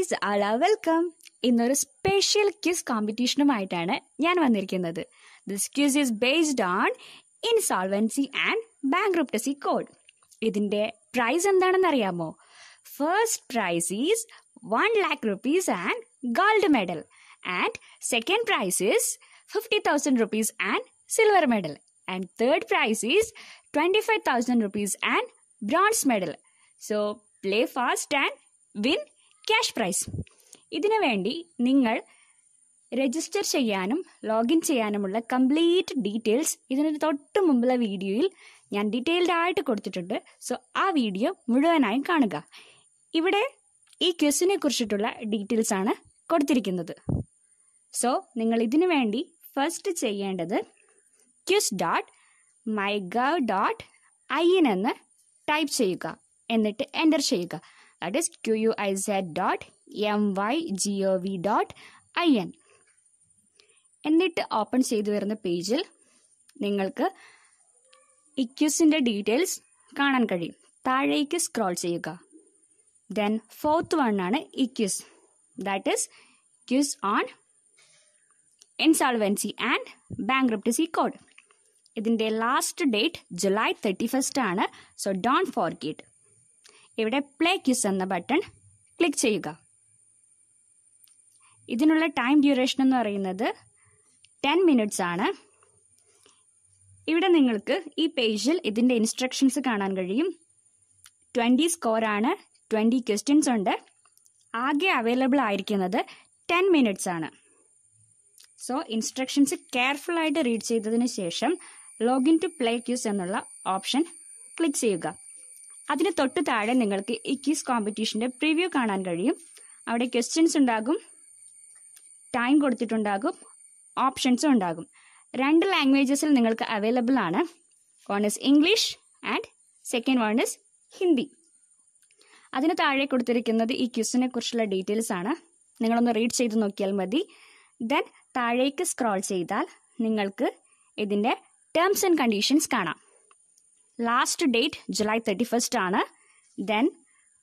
Is ആല welcome ഇന്നൊരു special quiz കോമ്പറ്റീഷനുമായിട്ടാണ് ഞാൻ വന്നിരിക്കുന്നത് this quiz is based on insolvency and bankruptcy code ഇതിൻ്റെ പ്രൈസ് എന്താണെന്ന് അറിയാമോ first prize is one lakh rupees and gold medal and second prize is fifty thousand rupees and silver medal and third prize is twenty five thousand rupees and bronze medal so play fast and win cash prize ഇതിനു വേണ്ടി നിങ്ങൾ register ചെയ്യാനും login ചെയ്യാനുമുള്ള complete details ഇതിനൊരു തൊട്ട് മുമ്പുള്ള വീഡിയോയിൽ ഞാൻ ഡീറ്റെയിൽഡ് ആയിട്ട് കൊടുത്തിട്ടുണ്ട് സോ ആ വീഡിയോ മുഴുവനായും കാണുക ഇവിടെ ഈ ക്വസ്റ്റിനെ കുറിച്ചിട്ടുള്ള ഡീറ്റെയിൽസ് ആണ് കൊടുത്തിരിക്കുന്നത് സോ നിങ്ങൾ ഇതിനു വേണ്ടി ഫസ്റ്റ് ചെയ്യേണ്ടത് quiz dot my gov dot I N എന്ന് ടൈപ്പ് ചെയ്യുക എന്നിട്ട് എൻ്റർ ചെയ്യുക that is quizmygov.in എന്നിട്ട് ഓപ്പൺ ചെയ്തു വരുന്ന പേജിൽ നിങ്ങൾക്ക് ഇക്യൂസിൻ്റെ ഡീറ്റെയിൽസ് കാണാൻ കഴിയും താഴേക്ക് സ്ക്രോൾ ചെയ്യുക ദെൻ ഫോർത്ത് വൺ ആണ് ഇക്യൂസ് that is quiz on insolvency and bank code code ഇതിൻ്റെ last date July thirty first ആണ് സോ ഡോണ്ട് ഫോർഗെറ്റ് ഇവിടെ പ്ലേ ക്യൂസ് എന്ന ബട്ടൺ ക്ലിക്ക് ചെയ്യുക ഇതിനുള്ള ടൈം ഡ്യൂറേഷൻ എന്ന് പറയുന്നത് ടെൻ മിനിറ്റ്സ് ആണ് ഇവിടെ നിങ്ങൾക്ക് ഈ പേജിൽ ഇതിൻ്റെ ഇൻസ്ട്രക്ഷൻസ് കാണാൻ കഴിയും ട്വൻറ്റി ആണ് ട്വൻറ്റി ക്വസ്റ്റ്യൻസ് ഉണ്ട് ആകെ അവൈലബിൾ ആയിരിക്കുന്നത് ടെൻ മിനിറ്റ്സ് ആണ് സോ ഇൻസ്ട്രക്ഷൻസ് കെയർഫുൾ ആയിട്ട് റീഡ് ചെയ്തതിന് ശേഷം ലോഗിൻ ടു പ്ലേ ക്യൂസ് എന്നുള്ള ഓപ്ഷൻ ക്ലിക്ക് ചെയ്യുക അതിന് തൊട്ട് താഴെ നിങ്ങൾക്ക് ഈ ക്വിസ് കോമ്പറ്റീഷൻ്റെ പ്രിവ്യൂ കാണാൻ കഴിയും അവിടെ ക്വസ്റ്റ്യൻസ് ഉണ്ടാകും ടൈം കൊടുത്തിട്ടുണ്ടാകും ഓപ്ഷൻസും ഉണ്ടാകും രണ്ട് ലാംഗ്വേജസിൽ നിങ്ങൾക്ക് അവൈലബിൾ ആണ് one is English and second one is Hindi അതിന് താഴെ കൊടുത്തിരിക്കുന്നത് ഈ ക്വിസിനെ കുറിച്ചുള്ള ഡീറ്റെയിൽസ് ആണ് നിങ്ങളൊന്ന് റീഡ് ചെയ്ത് നോക്കിയാൽ മതി ദെൻ താഴേക്ക് സ്ക്രോൾ ചെയ്താൽ നിങ്ങൾക്ക് ഇതിൻ്റെ ടേംസ് ആൻഡ് കണ്ടീഷൻസ് കാണാം last date July thirty first ആണ് ദെൻ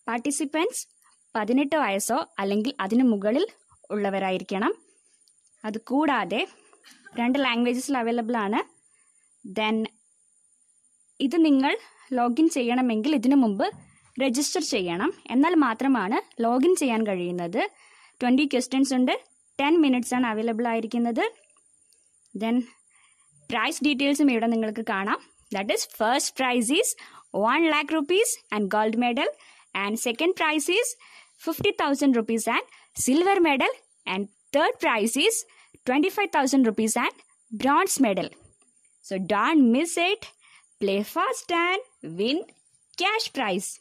പാർട്ടിസിപ്പൻസ് പതിനെട്ട് വയസ്സോ അല്ലെങ്കിൽ അതിന് മുകളിൽ ഉള്ളവരായിരിക്കണം അത് കൂടാതെ രണ്ട് ലാംഗ്വേജസിൽ അവൈലബിൾ ആണ് ദെൻ ഇത് നിങ്ങൾ ലോഗിൻ ചെയ്യണമെങ്കിൽ ഇതിനു മുമ്പ് രജിസ്റ്റർ ചെയ്യണം എന്നാൽ മാത്രമാണ് ലോഗിൻ ചെയ്യാൻ കഴിയുന്നത് ട്വൻറ്റി ക്വസ്റ്റ്യൻസ് ഉണ്ട് ടെൻ മിനിറ്റ്സ് ആണ് അവൈലബിൾ ആയിരിക്കുന്നത് ദെൻ പ്രൈസ് ഡീറ്റെയിൽസും ഇവിടെ നിങ്ങൾക്ക് കാണാം That is first prize is 1 lakh rupees and gold medal and second prize is 50,000 rupees and silver medal and third prize is 25,000 rupees and bronze medal. So don't miss it. Play fast and win cash prize.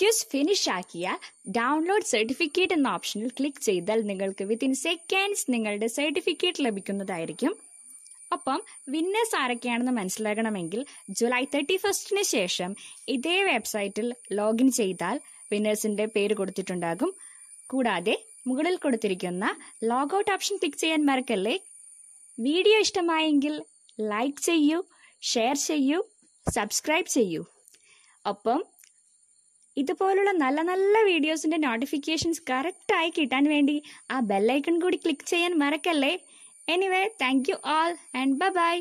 Quiz finish ആക്കിയ download certificate എന്ന ഓപ്ഷനിൽ click ചെയ്താൽ നിങ്ങൾക്ക് within seconds നിങ്ങളുടെ certificate ലഭിക്കുന്നതായിരിക്കും ഒപ്പം winners ആരൊക്കെയാണെന്ന് മനസ്സിലാക്കണമെങ്കിൽ July thirty ഫസ്റ്റിന് ശേഷം ഇതേ വെബ്സൈറ്റിൽ ലോഗിൻ ചെയ്താൽ വിന്നേഴ്സിന്റെ പേര് കൊടുത്തിട്ടുണ്ടാകും കൂടാതെ മുകളിൽ കൊടുത്തിരിക്കുന്ന ലോഗൌട്ട് ഓപ്ഷൻ ക്ലിക്ക് ചെയ്യാൻ മറക്കല്ലേ വീഡിയോ ഇഷ്ടമായെങ്കിൽ ലൈക്ക് ചെയ്യൂ ഷെയർ ചെയ്യൂ സബ്സ്ക്രൈബ് ചെയ്യൂ ഒപ്പം ഇതുപോലുള്ള നല്ല നല്ല വീഡിയോസിന്റെ നോട്ടിഫിക്കേഷൻസ് കറക്റ്റായി കിട്ടാൻ വേണ്ടി ആ ബെല്ലൈക്കൺ കൂടി ക്ലിക്ക് ചെയ്യാൻ മറക്കല്ലേ anyway thank you all and bye by